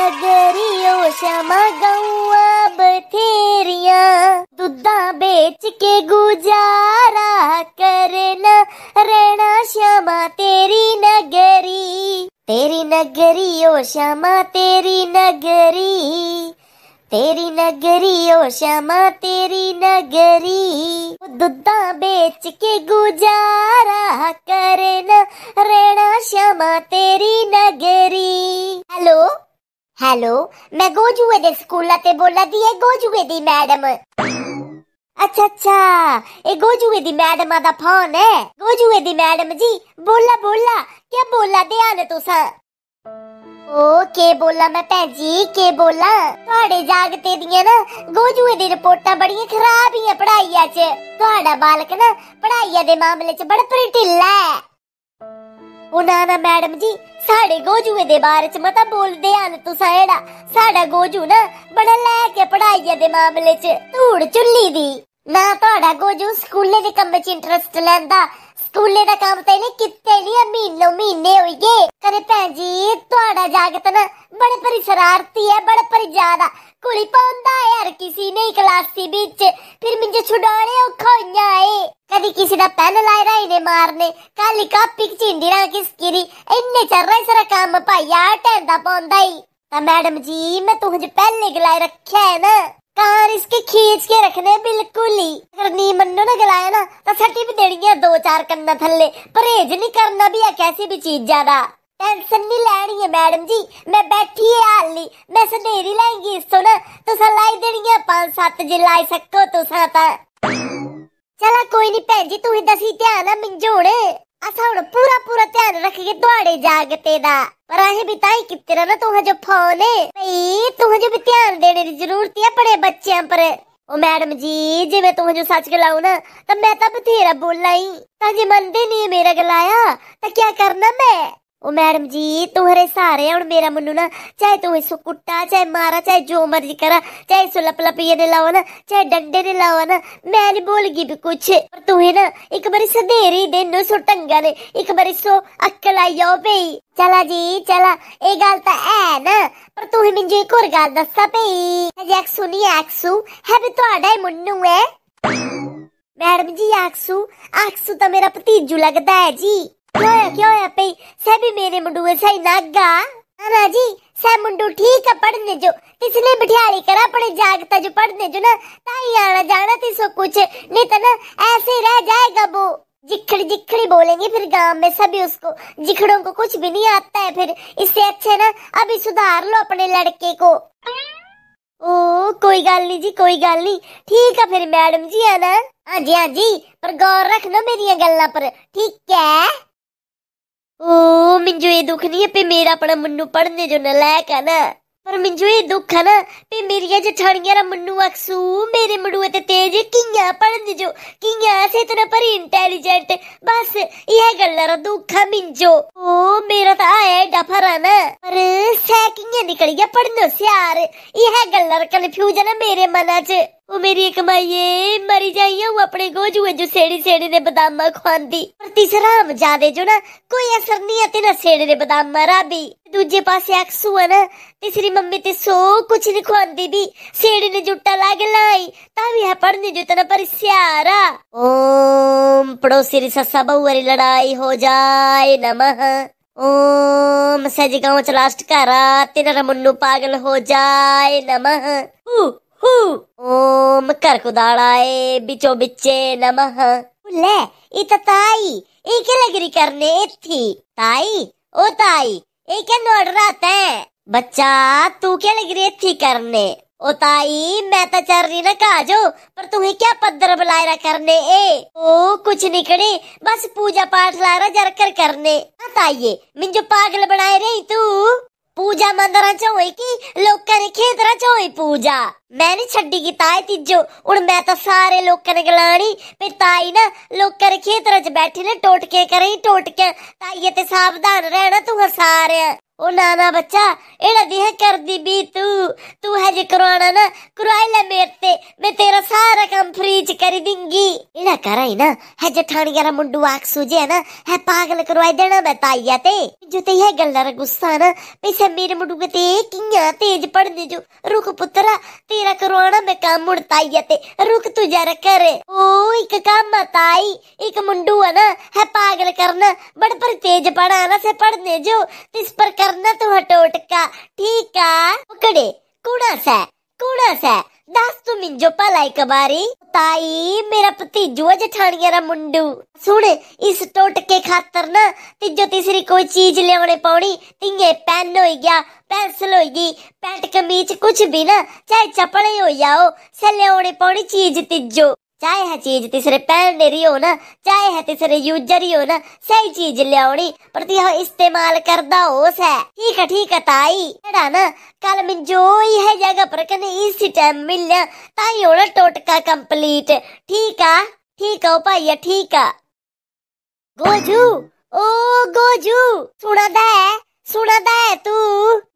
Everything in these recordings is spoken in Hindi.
डगरियो श्यामा गौआ बथेरिया दूधा बेच के गुजारा करना रहना श्यामा तेरी नगरी तेरी नगरी ओ श्यामा तेरी नगरी तेरी नगरी ओ श्यामा तेरी नगरी दूधा बेच के गुजारा करना रहना श्यामा तेरी नगरी हेलो ਹੈਲੋ ਮੈਂ ਗੋਜੂਏ ਦੇ ਸਕੂਲਾਂ ਤੇ ਬੋਲਦੀ ਏ ਗੋਜੂਏ ਦੀ ਮੈਡਮ ਅੱਛਾ ਅੱਛਾ ਇਹ ਗੋਜੂਏ ਦੀ ਮੈਡਮ ਦਾ ਫੋਨ ਹੈ ਗੋਜੂਏ ਦੀ ਮੈਡਮ ਜੀ ਬੋਲਾ ਬੋਲਾ ਕੀ ਬੋਲਾ ਧਿਆਨ ਤੁਸਾਂ ਓ ਕੇ ਬੋਲਾ ਮੈਂ ਭੈਣ ਜੀ ਕੇ ਬੋਲਾ ਤੁਹਾਡੇ ਜਾਗਤੇ ਦੀਆਂ ਨਾ ਗੋਜੂਏ ਦੀ ਰਿਪੋਰਟਾਂ ਬੜੀਆਂ ਖਰਾਬ ਹੀ ਆ ਪੜਾਈਆਂ 'ਚ ਤੁਹਾਡਾ ਬਾਲਕ ਨਾ ਪੜਾਈਆਂ ਦੇ ਮਾਮਲੇ 'ਚ ਬੜਾ ਢਿੱਲਾ ਹੈ ਉਹ ਨਾ ਮੈਡਮ ਜੀ ਸਾਡੇ ਗੋਜੂਏ ਦੇ ਬਾਰੇ ਚ ਮਤਾ ਬੋਲਦੇ ਹਨ ਤੁਸੀਂ ਜਿਹੜਾ ਸਾਡਾ ਗੋਜੂ ਨਾ ਬੜਾ ਲੈ ਕੇ ਪੜਾਈਏ ਦੇ ਮਾਮਲੇ ਚ ਧੂੜ ਚੁੱਲੀ ਦੀ ਨਾ ਤੁਹਾਡਾ ਗੋਜੂ ਸਕੂਲੇ ਦੇ ਕੰਮ ਚ ਇੰਟਰਸਟ ਲੈਂਦਾ ਸਕੂਲੇ ਦਾ ਕੰਮ ਤਾਂ ਇਹਨੇ ਕਿਤੇ ਨਹੀਂ ਮਹੀਨੋ ਮਹੀਨੇ ਹੋਈ ਗਏ ਕਰੇ ਭੈਣ ਜੀ ਤੁਹਾਡਾ ਜਾਗਤ ਨਾ ਬੜੇ ਪਰਿਸਰਾਰਤੀ ਹੈ ਬੜੇ ਪਰਿਜਾਦਾ पुली पौंदा यार किसी ने क्लासी बिच फिर मिंजे छुड़ाने औखा होइया ए कदी किसी दा पेन लाए रा इने मारने काली कापी चिंदी रा किसकी री इन्ने चल रहा सारा काम भाइया टैंदा पौंदा ही मैडम जी मैं तुझे पहले गलाए रखा है ना कार इसके खींच के रखने बिल्कुल ही अगर नी मन्नो ना गलाया ना तो सटी भी देनी है दो चार कन्ना थल्ले परहेज नहीं करना भी है कैसी भी चीज ज्यादा टेंशन नहीं लैनी है मैडम जी मैं बैठी है हाली मैं सनेरी लाएंगी सुन तुसा लाई देनी है पांच सत्त जे लाई सको तुसा ता चला कोई नहीं भैन जी तू दसी ध्यान मिंजोड़े असा हुन पूरा पूरा ध्यान रख के द्वाड़े जागते दा पर अहें भी ताई कितने ना तू जो फोन है भई तू जो भी ध्यान देने की जरूरत है बड़े बच्चे पर ओ मैडम जी जे मैं तुम्हें सच गलाऊ ना तो मैं तो बथेरा बोला ही तां जे मनदे नहीं मेरा गलाया तो क्या करना मैं ओ मैडम जी तुम्हारे सहारे हूँ मेरा मुन्नू ना चाहे तुम इसको कुट्टा चाहे मारा चाहे जो मर्जी करा चाहे इसको लप लपिए ने लाओ ना चाहे डंडे ने लाओ ना मैं नहीं बोलगी भी कुछ पर तुम्हें ना एक बार सधेरी देनो सो टंगा ने एक बार इसको अक्कल आई जाओ पे चला जी चला ये गल तो है ना पर तू ही मुझे एक और गल दसा पे एक्सू नहीं एक्सू है भी थोड़ा ही मुन्नू है मैडम जी आक्सू आक्सू तो मेरा भतीजू लगता है जी ಅಪ್ಪಿ ಸಭಿ ಮೇರೆ ಮುಂಡು ಸೈ ನಗ್ಗ नानाजी सब मुंडू ठीक है पढ़ने जो इसने बिठियाली करा अपने जागता जो पढ़ने जो ना ताई आना जाना थी कुछ नहीं तो ना ऐसे रह जाएगा वो जिखड़ी जिखड़ी बोलेंगे फिर गांव में सभी उसको जिखड़ों को कुछ भी नहीं आता है फिर इससे अच्छा ना अभी सुधार लो अपने लड़के को ओ कोई गल नहीं जी कोई गल नहीं ठीक है फिर मैडम जी है ना हाँ जी हाँ जी पर गौर रखना मेरी गल्ला पर ठीक है ਓ ਮਿੰਜੂ ਇਹ ਦੁੱਖ ਨਹੀਂ ਹੈ ਪੇ ਮੇਰਾ ਆਪਣਾ ਮੰਨੂ ਪੜਨੇ ਜੋ ਨਲਾਇਕ ਹੈ ਨਾ ਪਰ ਮਿੰਜੂ ਇਹ ਦੁੱਖ ਹੈ ਨਾ ਤੇ ਮੇਰੀਆਂ ਜਠਾਣੀਆਂ ਦਾ ਮੰਨੂ ਅਕਸੂ ਮੇਰੇ ਮੜੂਏ ਤੇ ਤੇਜ ਕਿੰਗਾ ਪੜਨ ਜੋ ਕਿੰਗਾ ਸੇ ਤਰ੍ਹਾਂ ਪਰ ਇੰਟੈਲੀਜੈਂਟ ਬਸ ਇਹ ਗੱਲਾਂ ਦਾ ਦੁੱਖ ਹੈ ਮਿੰਜੋ ਓ ਮੇਰਾ ਤਾਂ ਆਇਆ ਡਫਰ ਹੈ ਨਾ ਪਰ ਸੈ ਕਿੰਨਾ ਨਿਕਲ ਗਿਆ ਪੜਨੋ ਸਿਆਰ ਇਹ ਗੱਲਾਂ ਦਾ ਕਨਫਿਊਜ਼ਨ ਹੈ ਮੇਰੇ ਮਨਾਂ 'ਚ ਉਹ ਮੇਰੀ ਮਾਈਏ ਮਰੀ ਜਾਈਆ ਉਹ ਆਪਣੇ ਗੋਜੂਏ ਜੋ ਸੇੜੀ ਸੇੜੀ ਦੇ ਬਦਾਮਾਂ ਖਾਂਦੀ ਪਰ ਤੀਸਰਾ ਜਾਦੇ ਜੋ ਨਾ ਕੋਈ ਅਸਰ ਨਹੀਂ ਆ ਤੇ ਨਾ ਸੇੜੇ ਦੇ ਬਦਾਮਾਂ ਰਾਬੀ ਦੂਜੇ ਪਾਸੇ ਅਕਸੂ ਆ ਨਾ ਤੀਸਰੀ ਮੰਮੀ ਤੇ ਸੋ ਕੁਛ ਨਹੀਂ ਖਵਾਉਂਦੀ ਦੀ ਸੇੜੀ ਨੇ ਜੁੱਟਾ ਲਾ ਕੇ ਲਾਈ ਤਾਂ ਵੀ ਹੈ ਪੜਨੀ ਜੋ ਤਨ ਪਰ ਸਿਆਰਾ ਓਮ ਪੜੋਸੀ ਰੀ ਸੱਸਾ ਬਹੂ ਵਾਲੀ ਲੜਾਈ ਹੋ ਜਾਏ ਨਮਹ ਓਮ ਸਜ ਗਾਉਂ ਚ ਲਾਸਟ ਘਰਾ ਤੇਰਾ ਮੁੰਨੂ ਪਾਗਲ ਹੋ ਜਾਏ ਨਮਹ ਹੂ हु ओम कर कुदाड़ाए बिचो बिच्चे नमः ले इत ताई एक लग रही करने थी ताई ओ ताई एक है बच्चा तू क्या लग रही थी करने ओ ताई मैं तो चल रही ना काजो पर तुम्हें क्या पद्धर रहा करने ए ओ कुछ निकले बस पूजा पाठ लारा जरकर करने हाँ ताइये मिंजो पागल बनाए रही तू पूजा मंदराच होई की लोकां ने खेतरा च होई पूजा मैं नहीं छड्डी की ताए तिजो उन मैं तो सारे लोकां ने गलानी पे ताई ना लोकां ने खेतरा च बैठी ने टोटके करे टोटके ताइये ते सावधान रहना तू सारे ओ नाना बच्चा एड़ा देह कर दी भी तू तू है जे करवाना ना करवाई ले मेरे ते मैं तेरा सारा काम फ्रीज कर दूंगी एड़ा कराई ना है जे ठाणी मुंडू आख सूझे ना है पागल करवाई देना मैं ताइया ते ಜೊತೆ ಹೆಗಲ್ನರ ಗುಸ್ಸಾನ ಪಿಸ ಮೇರೆ ಮುಡುಗತೆ ಕಿಂಗ ತೇಜ್ ಪಡೆದಿಜು ರುಕ್ ಪುತ್ರ ತೀರ ಕರೋಣ ಮೆಕ ಮುಡ್ತಾಯ್ಯತೆ ರುಕ್ ತುಜಾರ ಕರೆ ಓ ಇಕ ಕಾಮ ತಾಯಿ ಇಕ ಮುಂಡುವನ है पागल करना बड़ पर तेज पढ़ाना से पढ़ने जो इस पर करना तो हटोट का ठीक का पकड़े कूड़ा सा कूड़ा सा ਦੱਸ ਤੂੰ ਮਿੰਜੋ ਭਲਾ ਇੱਕ ਵਾਰੀ ਤਾਈ ਮੇਰਾ ਭਤੀਜੂ ਹੈ ਜਠਾਣੀਆਂ ਦਾ ਮੁੰਡੂ ਸੁਣ ਇਸ ਟੋਟਕੇ ਖਾਤਰ ਨਾ ਤੀਜੋ ਤੀਸਰੀ ਕੋਈ ਚੀਜ਼ ਲਿਆਉਣੇ ਪਾਉਣੀ ਤੀਏ ਪੈਨ ਹੋਈ ਗਿਆ ਪੈਨਸਲ ਹੋਈ ਗਈ ਪੈਂਟ ਕਮੀਜ਼ ਕੁਝ ਵੀ ਨਾ ਚਾਹੇ ਚਪਲੇ ਹੋ ਜਾਓ ਸੇ ਲਿਆਉਣੇ ਪਾਉਣੀ ਚੀਜ਼ ਤੀਜੋ चाहे है चीज तीसरे पैन रही हो ना चाहे है तीसरे यूजर ही हो ना सही चीज ले आनी पर यह इस्तेमाल करदा होस है ठीक है ठीक है ताई एड़ा ना कल मैं जो ही है जगह पर कने इस टाइम मिल लिया ताई होना टोटका कंप्लीट ठीक है ठीक है भाई ठीक है गोजू ओ गोजू सुना है सुना है तू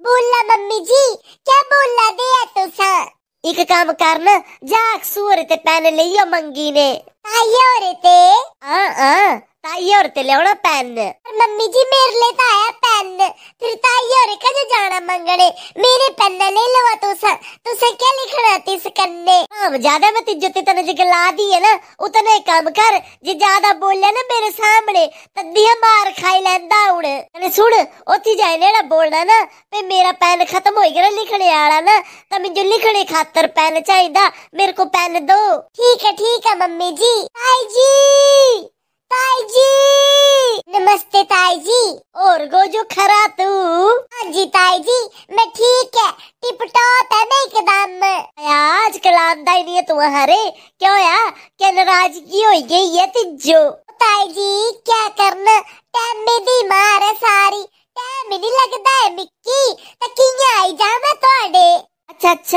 बोला मम्मी जी क्या बोला एक काम करना जाक सूरते पहन लियो मंगी ने ताइयो और ते हां हां ताइयो रे ते लेवना पहन मम्मी जी मेरे लिए तो चंद फिर ताइयो कज जाना मंगणे मेरे पेन ले लवा तू सा क्या लिखना तिस करने हम ज्यादा मैं तिज्जत तने जी गला दी है ना उतने काम कर जे ज्यादा बोले ना मेरे सामने तद्दी मार खाई लेंदा उड़ अने सुन ओथी जाए नेड़ा बोलना ना पे मेरा पेन खत्म हो गया लिखने आला ना तो मैं जो लिखने खातर पेन चाहिदा मेरे को पेन दो ठीक है ठीक है मम्मी जी आई जी ताई जी नमस्ते ताई जी और गो जो खरा तू हाँ जी ताई जी मैं ठीक है टिप टॉप है मैं एकदम आज कल आंदा ही नहीं है तुम्हारे क्यों यार क्या नाराजगी हो गई है तिजो ताई जी क्या करना टाइम में दी मार है सारी टाइम नहीं लगता है मिक्की तकिया आई जा मैं थोड़े ಅಚ್ಚ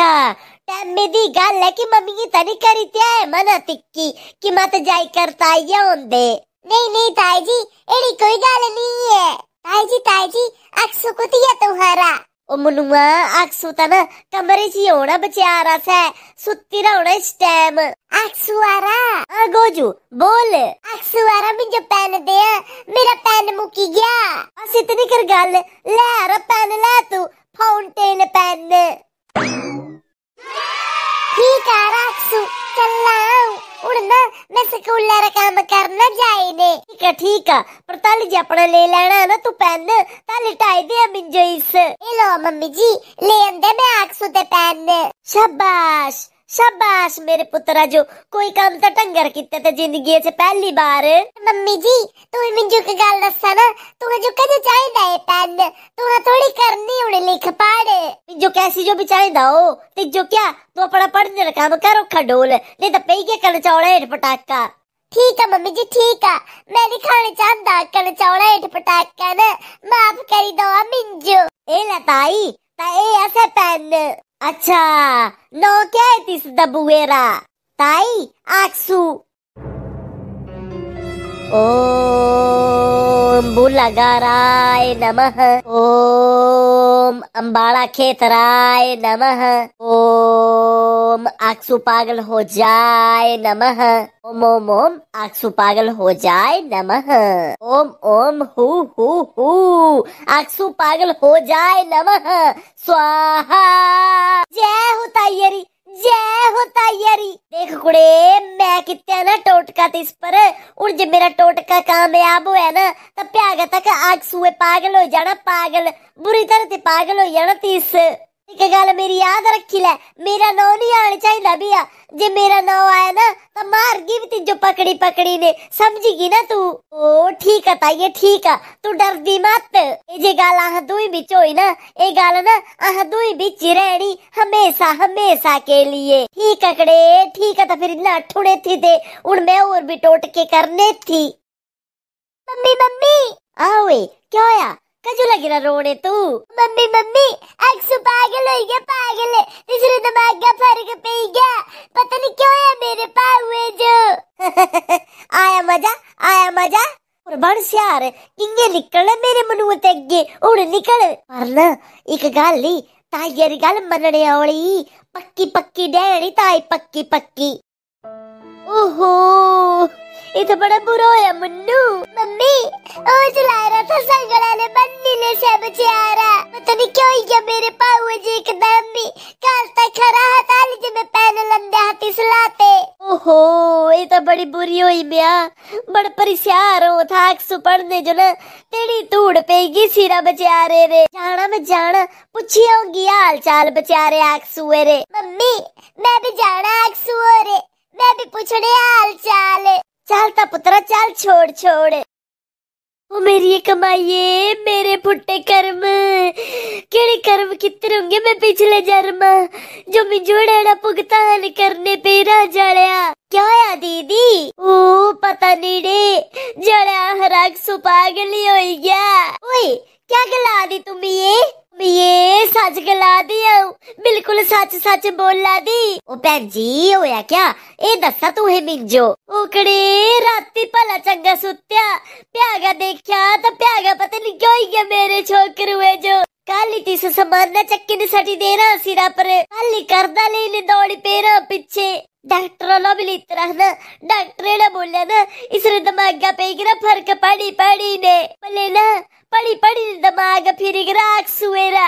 ಟಮ್ಮಿದಿ ಗಲ್ಲಕಿ ಮಮ್ಮಿಗೆ ತನಿಖೆ ರೀತಿಯ ಮನ ತಿಕ್ಕಿ ಕಿ ಮತ ಜಾಯ್ ಕರ್ತಾಯ್ಯ ಒಂದೆ नहीं नहीं ताई जी एड़ी कोई गाल नहीं है ताई जी ताई जी आग सुकुतिया तुम्हारा ओ मुनुआ आग सुता तो ना कमरे ची होना बचे आ रहा सा सुती रहा होना इस टाइम आग सुआरा हाँ गोजू बोल आग सुआरा मुझे पेन दे मेरा पेन मुकी गया बस इतनी कर गाल ले रहा पेन ले तू फाउंटेन पेन ठीक राखसू चलना उड़ना मैं स्कूल ला काम करना जाए ने ठीक है ठीक है पर ताली जी अपना ले लेना ना तू पेन ताली टाई दे मिंजो इस ये लो मम्मी जी ले अंदर मैं आंख सुते पेन शाबाश शाबाश मेरे पुत्रा जो कोई काम तो ढंग कीते ते जिंदगी च पहली बार मम्मी जी तू मिंजू की गल दस्सा ना तू जो कदे चाहिदा है पेन तू थोड़ी करनी हुने लिख पढ़ जो कैसी जो भी चाहिदा हो ते जो क्या तू अपना पढ़ने का काम कर रखा डोल नहीं तो पेई के कल चौड़ा हेठ पटाका ठीक है मम्मी जी ठीक है मैं नहीं खाने चाहता कल चौड़ा हेठ पटाका ना माफ करी दो मिंजू ए लताई तए ऐसे पेन अच्छा नोके तिस दबुएरा ताई आक्सु ओम बुलगाराय नमः ओम अंबाड़ा खेतराय नमः ओम ओम आक्सु पागल हो जाए नमः ओम ओम ओम आक्सु पागल हो जाए नमः ओम ओम हु हु हु आक्सु पागल हो जाए नमः स्वाहा जय हो तायरी जय हो तायरी देख कुड़े मैं कितना ना टोटका तिस पर और जब मेरा टोटका कामयाब हुआ ना तब प्यागा तक आग सुए पागल हो जाना पागल बुरी तरह से पागल हो जाना तीस के गल मेरी याद रखी ले मेरा नौ नहीं आने चाहिए बिया जे मेरा नौ आया ना तो मार भी तिजो पकड़ी पकड़ी ने समझेगी ना तू ओ ठीक है ताइये ठीक है तू डर दी मत ये गल आह दुई बिच हो ना ये गल ना अह दुई बिच ही रहनी हमेशा हमेशा के लिए ठीक है ठीक है तो फिर ना ठुड़े थी दे उन मैं और भी टोटके करने थी मम्मी मम्मी आओ क्यों आया कजू लगी ना रोने तू मम्मी मम्मी अक्सू पागल हो गया पागल है दिमाग का फर्क पे गया पता नहीं क्यों है मेरे पास हुए जो आया मजा आया मजा कुर्बान सियार इंगे निकल मेरे मनु तेगे उड़ निकल वरना एक गाली तायर गल मनने वाली पक्की पक्की डैनी ताई पक्की पक्की ओहो ਇਹ ਤਾਂ ਬੜਾ ਬੁਰਾ ਹੋਇਆ ਮੰਨੂ ਮੰਮੀ ਉਹ ਚਲਾ ਰਿਹਾ ਤਾਂ ਸੰਗਲਾਂ ਨੇ ਬੰਨੀ ਨੇ ਸਭ ਚਿਆਰਾ ਪਤਾ ਨਹੀਂ ਕਿਉਂ ਹੀ ਗਿਆ ਮੇਰੇ ਪਾਉ ਜੀ ਇੱਕ ਵੀ ਕੱਲ ਤਾਂ ਖੜਾ ਹਟਾ ਲਈ ਜੀ ਮੈਂ ਪੈਨ ਲੰਦੇ ਹਾਂ ਤਿਸ ਓਹੋ ਇਹ ਤਾਂ ਬੜੀ ਬੁਰੀ ਹੋਈ ਬਿਆ ਬੜ ਪਰਿਸ਼ਾਰ ਹੋ ਥਾਕ ਸੁਪੜਨੇ ਜੋ ਨਾ ਤੇੜੀ ਧੂੜ ਪਈ ਗਈ ਸਿਰਾ ਬਚਿਆਰੇ ਰੇ ਜਾਣਾ ਮੈਂ ਜਾਣਾ ਪੁੱਛੀ ਹੋਗੀ ਹਾਲ ਚਾਲ ਬਚਿਆਰੇ ਆਕਸੂ ਰੇ ਮੰਮੀ ਮੈਂ ਵੀ ਜਾਣਾ ਆਕਸੂ ਰੇ ਮੈਂ ਵੀ ਪੁੱਛਣੇ ਹਾਲ ਚਾਲ चलता पुत्र चल छोड़ छोड़ ओ मेरी ये कमाइए मेरे फुट्टे कर्म केड़े कर्म कितने होंगे मैं पिछले जन्म जो मिजोड़ा भुगतान करने पे रह जड़िया क्या है दीदी ओ पता नहीं रे जड़िया हराग सुपागली हो गया ओए क्या गला दी तुम ये ये सच गला दी बिल्कुल सच सच बोला दी ओ भैन जी होया क्या ए दस्सा तू है मिंजो ओकड़े राती भला चंगा सुत्या प्यागा देखा तो प्यागा पता नहीं क्यों ही गया मेरे छोकरुए जो ਕੱਲ ਹੀ ਤਿਸ ਸਮਾਨਾ ਚੱਕੀ ਨੇ ਸਾਡੀ ਦੇਣਾ ਸਿਰਾ ਪਰ ਕੱਲ ਹੀ ਕਰਦਾ ਲਈ ਨੇ ਦੌੜੀ ਪੇਰਾ ਪਿੱਛੇ ਡਾਕਟਰ ਲੋ ਵੀ ਲਿਤਰਾ ਨਾ ਡਾਕਟਰ ਨੇ ਬੋਲਿਆ ਨਾ ਇਸ ਰੇ ਦਿਮਾਗਾ ਪੈ ਗਿਆ ਫਰਕ ਪੜੀ ਪੜੀ ਨੇ ਭਲੇ ਨਾ ਪੜੀ ਪੜੀ ਦਿਮਾਗ ਫਿਰ ਗਿਆ ਸੁਵੇਰਾ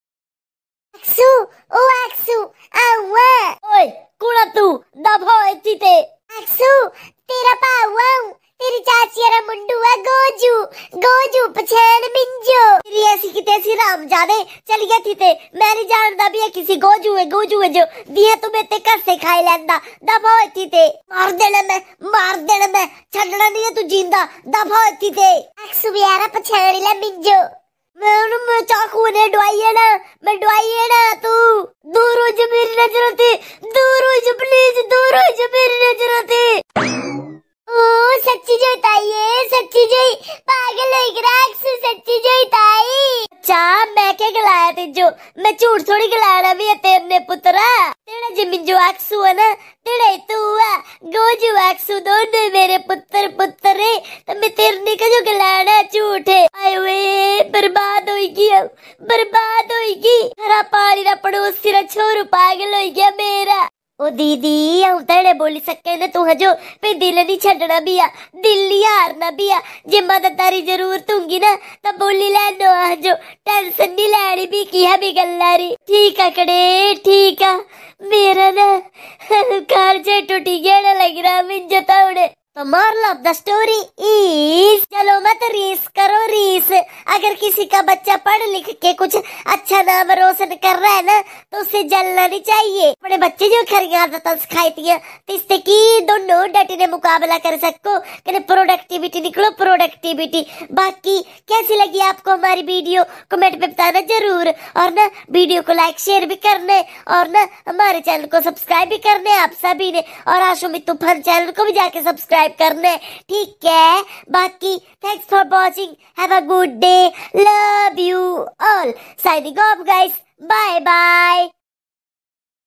ಅಕ್ಸು ಓ ಅಕ್ಸು ಅವ್ವ ಓಯ್ ಕುಳತು ದಭೋ ಎತ್ತಿತೆ ಅಕ್ಸು ತೆರಪ ಅವ್ವ तेरी चाची रा मुंडू है गोजू गोजू पछेड़ मिंजो तेरी ऐसी की तैसी राम जाने चल गया थी ते मैं नहीं जानदा भी है किसी गोजू है गोजू है जो दिया तुम्हें ते घर से खाई लेंदा दफा होई थी ते मार देना मैं मार देना मैं छड़ना नहीं है तू जींदा दफा होई थी ते अक्सु भी यारा पछेड़ ले मिंजो मैं चाकू ने डुआइए ना मैं डुआइए ना तू दूर हो जा मेरी नजरों से दूर हो जा प्लीज दूर हो जा मेरी नजरों से सच्ची जोई ताई सच्ची जोई पागल होई ग्राहक सच्ची जोई ताई चा मैं के गलाया तिजो मैं झूठ थोड़ी गलाना भी है तेरे पुत्रा तेरा जमीन जो आक्सू है ना तेरा तू है गोजू आक्सू दोनों मेरे पुत्र पुत्र तो मैं तेरे ने कजो गलाना झूठ है आए वे बर्बाद होएगी अब बर्बाद होएगी हरा पानी ना पड़ोसी ना छोरू पागल होएगा मेरा ਓ ਦੀਦੀ ਹੁਣ ਤੇਰੇ ਬੋਲੀ ਸਕੇ ਨੇ ਤੂੰ ਹਜੋ ਵੀ ਦਿਲ ਨਹੀਂ ਛੱਡਣਾ ਵੀ ਆ ਦਿਲ ਯਾਰ ਹਾਰਨਾ ਵੀ ਆ ਜੇ ਤਾਰੀ ਜ਼ਰੂਰ ਤੂੰਗੀ ਨਾ ਤਾਂ ਬੋਲੀ ਲੈ ਨੋ ਹਜੋ ਟੈਨਸ਼ਨ ਨਹੀਂ ਲੈਣੀ ਵੀ ਕੀ ਹੈ ਵੀ ਗੱਲਾਰੀ ਰੀ ਠੀਕ ਆ ਕੜੇ ਠੀਕ ਆ ਮੇਰਾ ਨਾ ਘਰ ਜੇ ਟੁੱਟ ਗਿਆ ਲੱਗ ਰਿਹਾ ਮਿੰਜ ਤਾਉੜੇ तो moral of the story is चलो मत रीस करो रीस अगर किसी का बच्चा पढ़ लिख के कुछ अच्छा नाम रोशन कर रहा है ना तो उसे जलना नहीं चाहिए अपने बच्चे जो खरी आदत सिखाई थी तो इससे की दोनों डटी ने मुकाबला कर सको कहने प्रोडक्टिविटी निकलो प्रोडक्टिविटी बाकी कैसी लगी आपको हमारी वीडियो कमेंट में बताना जरूर और ना वीडियो को लाइक शेयर भी करने और ना हमारे चैनल को सब्सक्राइब भी करने आप सभी ने और आशु मित्तू फन चैनल को भी जाके सब्सक्राइब सब्सक्राइब करना ठीक है बाकी thanks for watching have a good day love you all signing off guys bye bye